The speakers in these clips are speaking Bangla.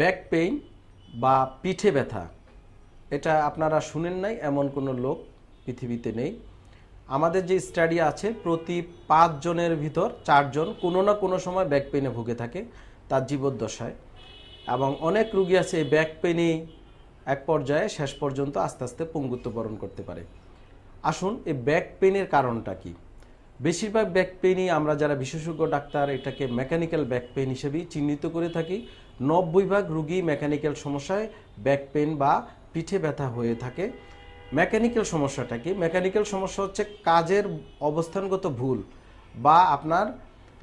ব্যাক পেইন বা পিঠে ব্যথা এটা আপনারা শুনেন নাই এমন কোনো লোক পৃথিবীতে নেই আমাদের যে স্টাডি আছে প্রতি পাঁচজনের ভিতর চারজন কোনো না কোনো সময় ব্যাক পেনে ভুগে থাকে তার জীবদ্দশায় এবং অনেক রুগী আছে এই ব্যাক পেইনে এক পর্যায়ে শেষ পর্যন্ত আস্তে আস্তে পঙ্গুত্ববরণ করতে পারে আসুন এই ব্যাক পেনের কারণটা কী বেশিরভাগ ব্যাক পেইনই আমরা যারা বিশেষজ্ঞ ডাক্তার এটাকে মেকানিক্যাল ব্যাক পেইন হিসেবেই চিহ্নিত করে থাকি নব্বই ভাগ রুগী মেকানিক্যাল সমস্যায় ব্যাক পেইন বা পিঠে ব্যথা হয়ে থাকে মেকানিক্যাল সমস্যাটা কি মেকানিক্যাল সমস্যা হচ্ছে কাজের অবস্থানগত ভুল বা আপনার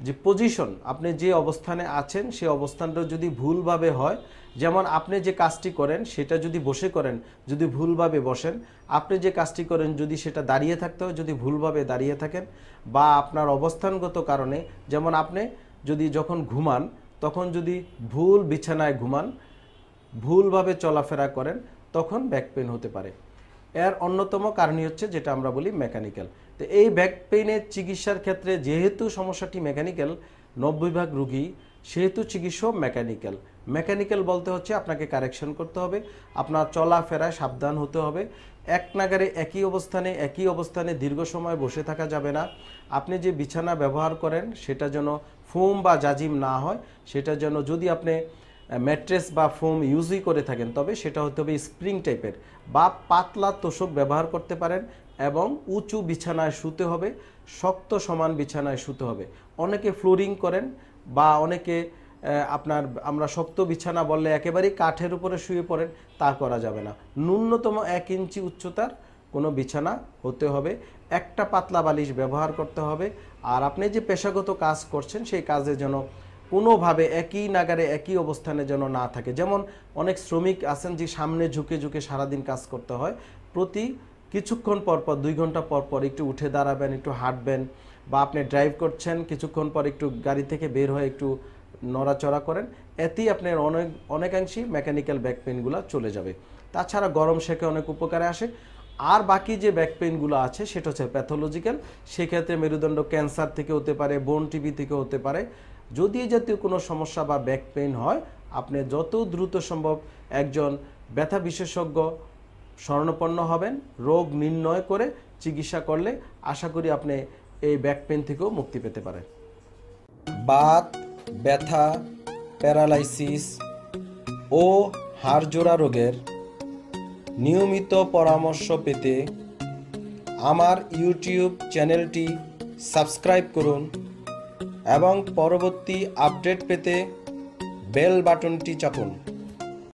যে পজিশন আপনি যে অবস্থানে আছেন সেই অবস্থানটা যদি ভুলভাবে হয় যেমন আপনি যে কাজটি করেন সেটা যদি বসে করেন যদি ভুলভাবে বসেন আপনি যে কাজটি করেন যদি সেটা দাঁড়িয়ে থাকতে হয় যদি ভুলভাবে দাঁড়িয়ে থাকেন বা আপনার অবস্থানগত কারণে যেমন আপনি যদি যখন ঘুমান তখন যদি ভুল বিছানায় ঘুমান ভুলভাবে চলাফেরা করেন তখন ব্যাক পেন হতে পারে এর অন্যতম কারণই হচ্ছে যেটা আমরা বলি মেকানিক্যাল তো এই ব্যাক পেইনের চিকিৎসার ক্ষেত্রে যেহেতু সমস্যাটি মেকানিক্যাল নব্বই ভাগ রুগী সেহেতু চিকিৎসা মেকানিক্যাল মেকানিক্যাল বলতে হচ্ছে আপনাকে কারেকশন করতে হবে আপনার চলাফেরায় সাবধান হতে হবে এক নাগারে একই অবস্থানে একই অবস্থানে দীর্ঘ সময় বসে থাকা যাবে না আপনি যে বিছানা ব্যবহার করেন সেটা যেন ফোম বা জাজিম না হয় সেটা যেন যদি আপনি ম্যাট্রেস বা ফোম ইউজই করে থাকেন তবে সেটা হতে হবে স্প্রিং টাইপের বা পাতলা তোষক ব্যবহার করতে পারেন এবং উঁচু বিছানায় শুতে হবে শক্ত সমান বিছানায় শুতে হবে অনেকে ফ্লোরিং করেন বা অনেকে আপনার আমরা শক্ত বিছানা বললে একেবারেই কাঠের উপরে শুয়ে পড়েন তা করা যাবে না ন্যূনতম এক ইঞ্চি উচ্চতার কোনো বিছানা হতে হবে একটা পাতলা বালিশ ব্যবহার করতে হবে আর আপনি যে পেশাগত কাজ করছেন সেই কাজে যেন কোনোভাবে একই নাগারে একই অবস্থানে যেন না থাকে যেমন অনেক শ্রমিক আছেন যে সামনে ঝুঁকে ঝুঁকে সারাদিন কাজ করতে হয় প্রতি কিছুক্ষণ পরপর দুই ঘন্টা পরপর একটু উঠে দাঁড়াবেন একটু হাঁটবেন বা আপনি ড্রাইভ করছেন কিছুক্ষণ পর একটু গাড়ি থেকে বের হয়ে একটু নড়াচড়া করেন এতেই আপনার অনেক অনেকাংশেই মেকানিক্যাল ব্যাক পেনগুলো চলে যাবে তাছাড়া গরম শেখে অনেক উপকারে আসে আর বাকি যে ব্যাক পেনগুলো আছে সেটা হচ্ছে প্যাথোলজিক্যাল সেক্ষেত্রে মেরুদণ্ড ক্যান্সার থেকে হতে পারে বোন টিভি থেকে হতে পারে যদি জাতীয় কোনো সমস্যা বা ব্যাক পেইন হয় আপনি যত দ্রুত সম্ভব একজন ব্যথা বিশেষজ্ঞ স্বর্ণপন্ন হবেন রোগ নির্ণয় করে চিকিৎসা করলে আশা করি আপনি এই ব্যাক পেন থেকেও মুক্তি পেতে পারেন বাত ব্যথা প্যারালাইসিস ও হাড়জোড়া রোগের নিয়মিত পরামর্শ পেতে আমার ইউটিউব চ্যানেলটি সাবস্ক্রাইব করুন এবং পরবর্তী আপডেট পেতে বেল বাটনটি চাপুন